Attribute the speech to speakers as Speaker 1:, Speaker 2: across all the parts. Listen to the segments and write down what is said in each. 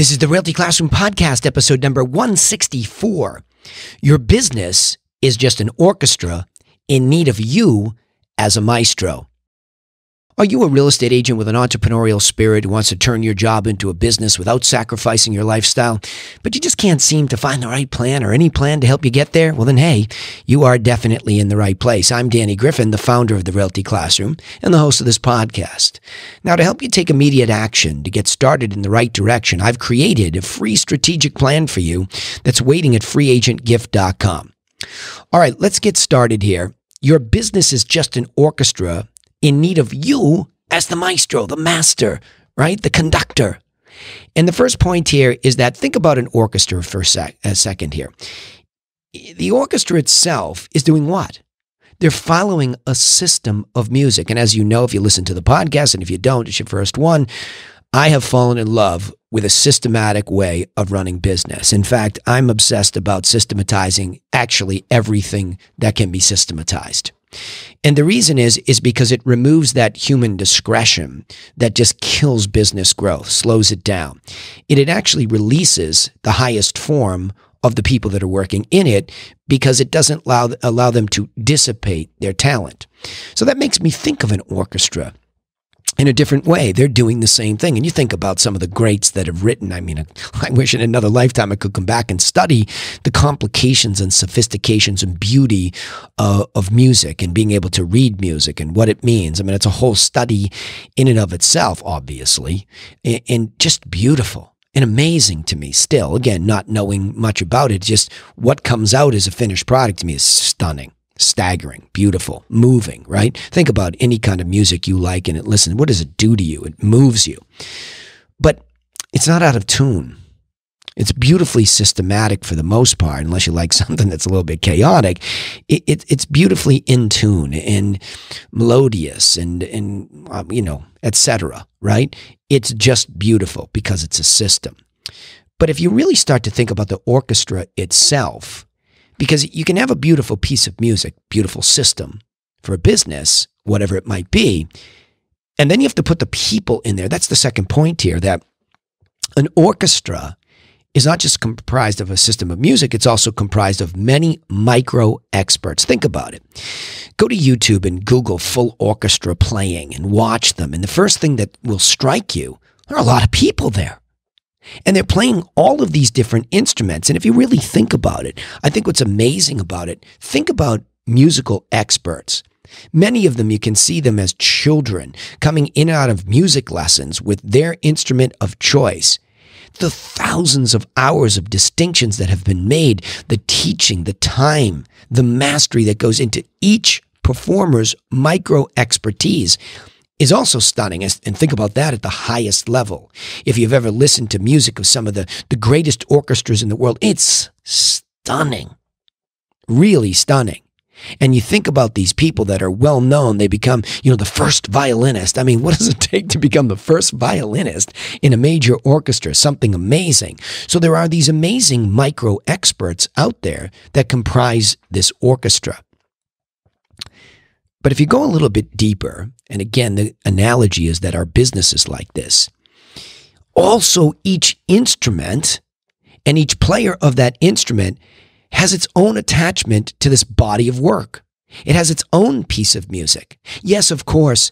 Speaker 1: This is the Realty Classroom Podcast, episode number 164. Your business is just an orchestra in need of you as a maestro. Are you a real estate agent with an entrepreneurial spirit who wants to turn your job into a business without sacrificing your lifestyle, but you just can't seem to find the right plan or any plan to help you get there? Well, then, hey, you are definitely in the right place. I'm Danny Griffin, the founder of the Realty Classroom and the host of this podcast. Now, to help you take immediate action to get started in the right direction, I've created a free strategic plan for you that's waiting at freeagentgift.com. All right, let's get started here. Your business is just an orchestra in need of you as the maestro, the master, right? The conductor. And the first point here is that think about an orchestra for a, sec a second here. The orchestra itself is doing what? They're following a system of music. And as you know, if you listen to the podcast, and if you don't, it's your first one. I have fallen in love with a systematic way of running business. In fact, I'm obsessed about systematizing actually everything that can be systematized. And the reason is is because it removes that human discretion that just kills business growth, slows it down. And it actually releases the highest form of the people that are working in it because it doesn't allow, allow them to dissipate their talent. So that makes me think of an orchestra in a different way. They're doing the same thing. And you think about some of the greats that have written. I mean, I wish in another lifetime I could come back and study the complications and sophistications and beauty uh, of music and being able to read music and what it means. I mean, it's a whole study in and of itself, obviously, and, and just beautiful and amazing to me still. Again, not knowing much about it, just what comes out as a finished product to me is stunning staggering, beautiful, moving, right? Think about any kind of music you like and it listen, what does it do to you? It moves you. But it's not out of tune. It's beautifully systematic for the most part, unless you like something that's a little bit chaotic. It, it, it's beautifully in tune and melodious and, and um, you know, etc. right? It's just beautiful because it's a system. But if you really start to think about the orchestra itself, because you can have a beautiful piece of music, beautiful system for a business, whatever it might be. And then you have to put the people in there. That's the second point here that an orchestra is not just comprised of a system of music, it's also comprised of many micro experts. Think about it. Go to YouTube and Google full orchestra playing and watch them. And the first thing that will strike you there are a lot of people there. And they're playing all of these different instruments. And if you really think about it, I think what's amazing about it, think about musical experts. Many of them, you can see them as children coming in and out of music lessons with their instrument of choice. The thousands of hours of distinctions that have been made, the teaching, the time, the mastery that goes into each performer's micro expertise is also stunning. And think about that at the highest level. If you've ever listened to music of some of the, the greatest orchestras in the world, it's stunning, really stunning. And you think about these people that are well known, they become, you know, the first violinist. I mean, what does it take to become the first violinist in a major orchestra? Something amazing. So there are these amazing micro experts out there that comprise this orchestra. But if you go a little bit deeper, and again, the analogy is that our business is like this. Also, each instrument and each player of that instrument has its own attachment to this body of work. It has its own piece of music. Yes, of course,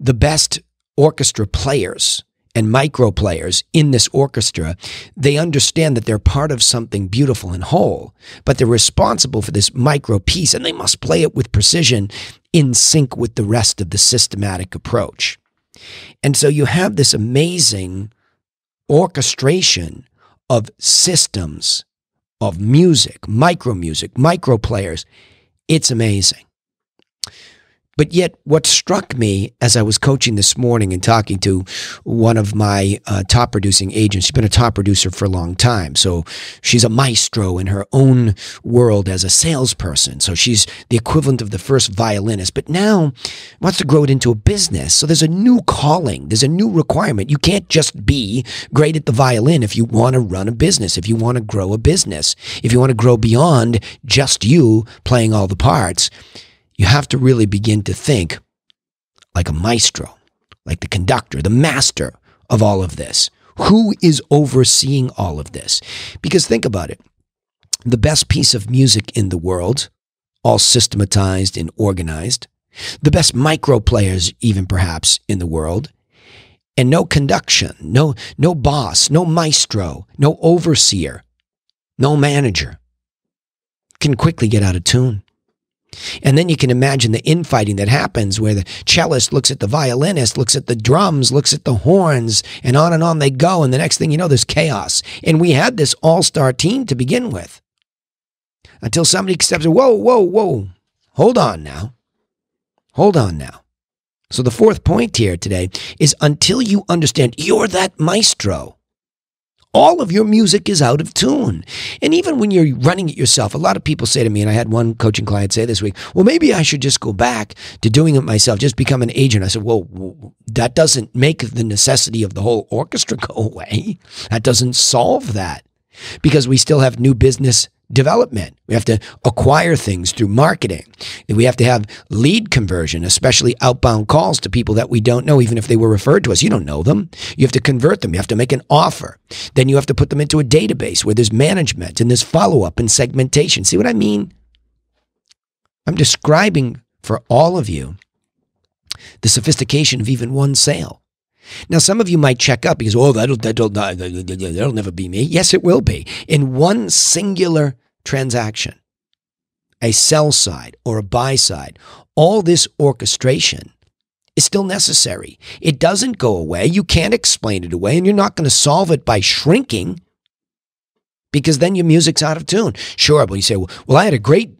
Speaker 1: the best orchestra players and micro players in this orchestra, they understand that they're part of something beautiful and whole, but they're responsible for this micro piece and they must play it with precision in sync with the rest of the systematic approach. And so you have this amazing orchestration of systems of music, micro music, micro players. It's amazing. But yet, what struck me as I was coaching this morning and talking to one of my uh, top producing agents, she's been a top producer for a long time. So she's a maestro in her own world as a salesperson. So she's the equivalent of the first violinist, but now wants to grow it into a business. So there's a new calling, there's a new requirement. You can't just be great at the violin if you want to run a business, if you want to grow a business, if you want to grow beyond just you playing all the parts you have to really begin to think like a maestro, like the conductor, the master of all of this. Who is overseeing all of this? Because think about it the best piece of music in the world, all systematized and organized, the best micro players, even perhaps, in the world, and no conduction, no, no boss, no maestro, no overseer, no manager can quickly get out of tune. And then you can imagine the infighting that happens where the cellist looks at the violinist, looks at the drums, looks at the horns, and on and on they go. And the next thing you know, there's chaos. And we had this all star team to begin with until somebody steps in, whoa, whoa, whoa, hold on now. Hold on now. So the fourth point here today is until you understand you're that maestro, all of your music is out of tune. And even when you're running it yourself, a lot of people say to me, and I had one coaching client say this week, well, maybe I should just go back to doing it myself, just become an agent. I said, well, that doesn't make the necessity of the whole orchestra go away. That doesn't solve that because we still have new business development. We have to acquire things through marketing. We have to have lead conversion, especially outbound calls to people that we don't know, even if they were referred to us. You don't know them. You have to convert them. You have to make an offer. Then you have to put them into a database where there's management and there's follow up and segmentation. See what I mean? I'm describing for all of you the sophistication of even one sale. Now, some of you might check up because, oh, that'll, that'll, that'll never be me. Yes, it will be. In one singular transaction, a sell side or a buy side, all this orchestration is still necessary. It doesn't go away. You can't explain it away, and you're not going to solve it by shrinking because then your music's out of tune. Sure, but you say, well, well I had a great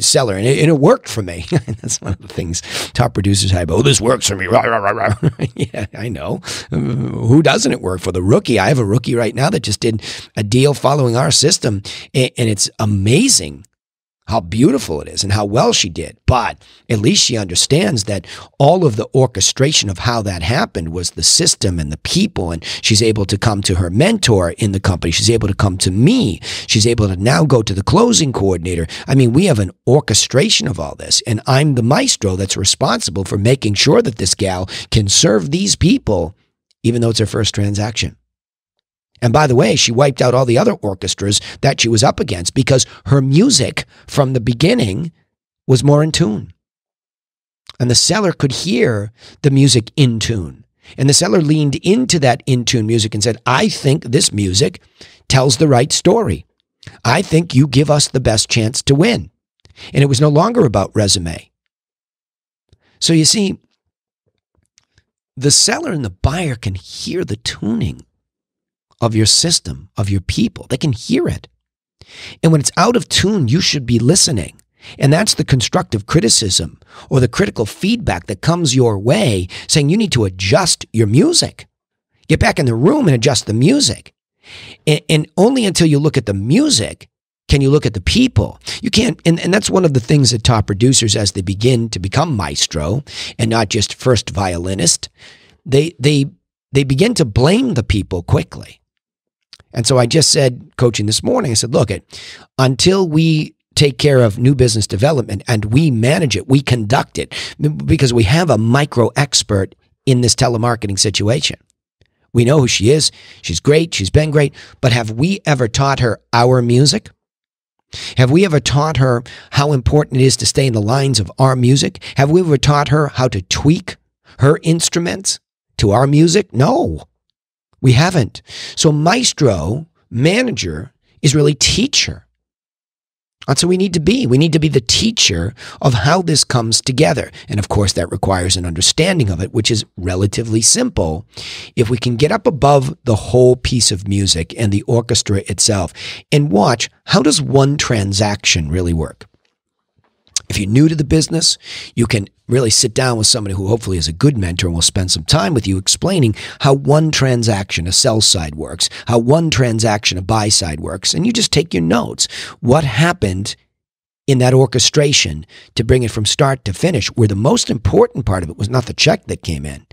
Speaker 1: seller, and it, and it, worked for me. That's one of the things top producers have. Oh, this works for me. yeah, I know. Uh, who doesn't it work for? The rookie. I have a rookie right now that just did a deal following our system, and it's amazing how beautiful it is and how well she did. But at least she understands that all of the orchestration of how that happened was the system and the people. And she's able to come to her mentor in the company. She's able to come to me. She's able to now go to the closing coordinator. I mean, we have an orchestration of all this. And I'm the maestro that's responsible for making sure that this gal can serve these people, even though it's her first transaction. And by the way, she wiped out all the other orchestras that she was up against because her music from the beginning was more in tune. And the seller could hear the music in tune. And the seller leaned into that in tune music and said, I think this music tells the right story. I think you give us the best chance to win. And it was no longer about resume. So you see, the seller and the buyer can hear the tuning of your system, of your people. They can hear it. And when it's out of tune, you should be listening. And that's the constructive criticism or the critical feedback that comes your way saying you need to adjust your music. Get back in the room and adjust the music. And, and only until you look at the music can you look at the people. You can't, and, and that's one of the things that top producers, as they begin to become maestro and not just first violinist, they, they, they begin to blame the people quickly. And so I just said, coaching this morning, I said, look, until we take care of new business development and we manage it, we conduct it because we have a micro expert in this telemarketing situation. We know who she is. She's great. She's been great. But have we ever taught her our music? Have we ever taught her how important it is to stay in the lines of our music? Have we ever taught her how to tweak her instruments to our music? No. We haven't. So maestro, manager, is really teacher. That's what we need to be. We need to be the teacher of how this comes together. And of course, that requires an understanding of it, which is relatively simple. If we can get up above the whole piece of music and the orchestra itself and watch how does one transaction really work? If you're new to the business, you can really sit down with somebody who hopefully is a good mentor and will spend some time with you explaining how one transaction, a sell side works, how one transaction, a buy side works. And you just take your notes. What happened in that orchestration to bring it from start to finish, where the most important part of it was not the check that came in,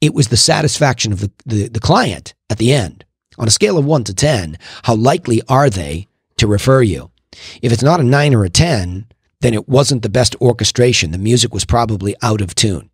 Speaker 1: it was the satisfaction of the, the, the client at the end. On a scale of one to 10, how likely are they to refer you? If it's not a nine or a 10, then it wasn't the best orchestration. The music was probably out of tune.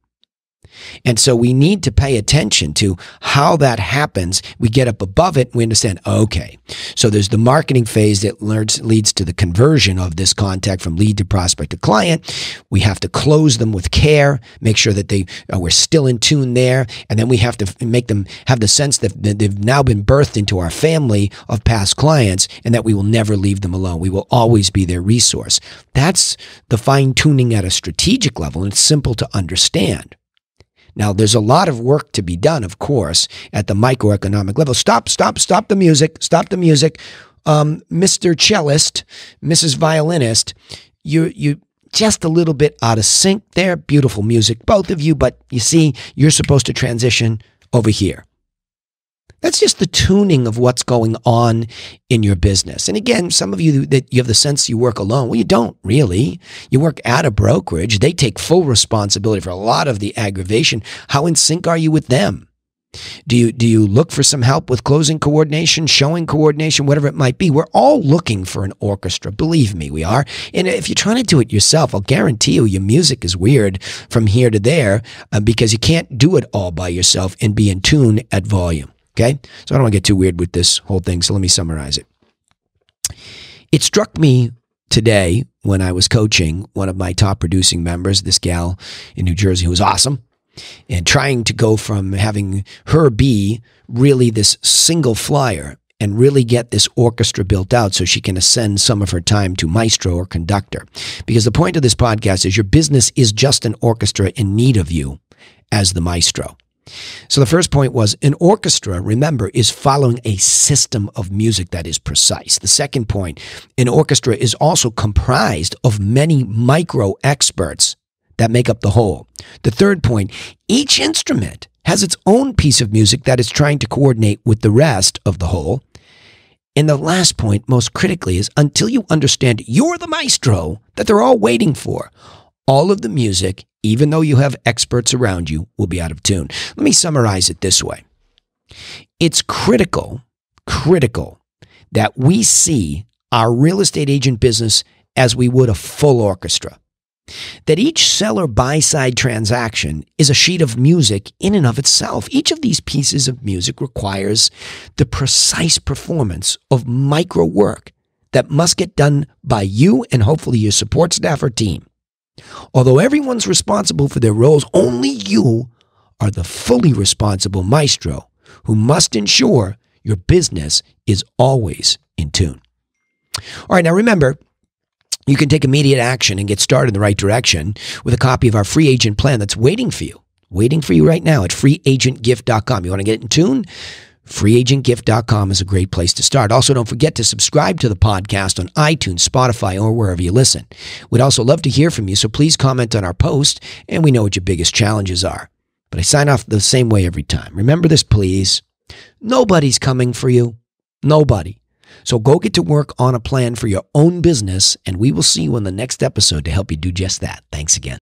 Speaker 1: And so we need to pay attention to how that happens. We get up above it, we understand, okay. So there's the marketing phase that learns, leads to the conversion of this contact from lead to prospect to client. We have to close them with care, make sure that they uh, we're still in tune there, and then we have to make them have the sense that they've now been birthed into our family of past clients and that we will never leave them alone. We will always be their resource. That's the fine tuning at a strategic level and it's simple to understand. Now, there's a lot of work to be done, of course, at the microeconomic level. Stop, stop, stop the music, stop the music. Um, Mr. Cellist, Mrs. Violinist, you, you, just a little bit out of sync there. Beautiful music, both of you, but you see, you're supposed to transition over here. That's just the tuning of what's going on in your business. And again, some of you that you have the sense you work alone, well, you don't really. You work at a brokerage. They take full responsibility for a lot of the aggravation. How in sync are you with them? Do you, do you look for some help with closing coordination, showing coordination, whatever it might be? We're all looking for an orchestra. Believe me, we are. And if you're trying to do it yourself, I'll guarantee you your music is weird from here to there uh, because you can't do it all by yourself and be in tune at volume. Okay. So I don't want to get too weird with this whole thing. So let me summarize it. It struck me today when I was coaching one of my top producing members, this gal in New Jersey who was awesome, and trying to go from having her be really this single flyer and really get this orchestra built out so she can ascend some of her time to maestro or conductor. Because the point of this podcast is your business is just an orchestra in need of you as the maestro. So the first point was an orchestra, remember, is following a system of music that is precise. The second point, an orchestra is also comprised of many micro experts that make up the whole. The third point, each instrument has its own piece of music that is trying to coordinate with the rest of the whole. And the last point, most critically, is until you understand you're the maestro that they're all waiting for, all of the music even though you have experts around you, will be out of tune. Let me summarize it this way it's critical, critical that we see our real estate agent business as we would a full orchestra. That each seller buy side transaction is a sheet of music in and of itself. Each of these pieces of music requires the precise performance of micro work that must get done by you and hopefully your support staff or team. Although everyone's responsible for their roles, only you are the fully responsible maestro who must ensure your business is always in tune. All right, now remember, you can take immediate action and get started in the right direction with a copy of our free agent plan that's waiting for you, waiting for you right now at freeagentgift.com. You want to get in tune? freeagentgift.com is a great place to start. Also, don't forget to subscribe to the podcast on iTunes, Spotify, or wherever you listen. We'd also love to hear from you, so please comment on our post, and we know what your biggest challenges are. But I sign off the same way every time. Remember this, please. Nobody's coming for you. Nobody. So go get to work on a plan for your own business, and we will see you in the next episode to help you do just that. Thanks again.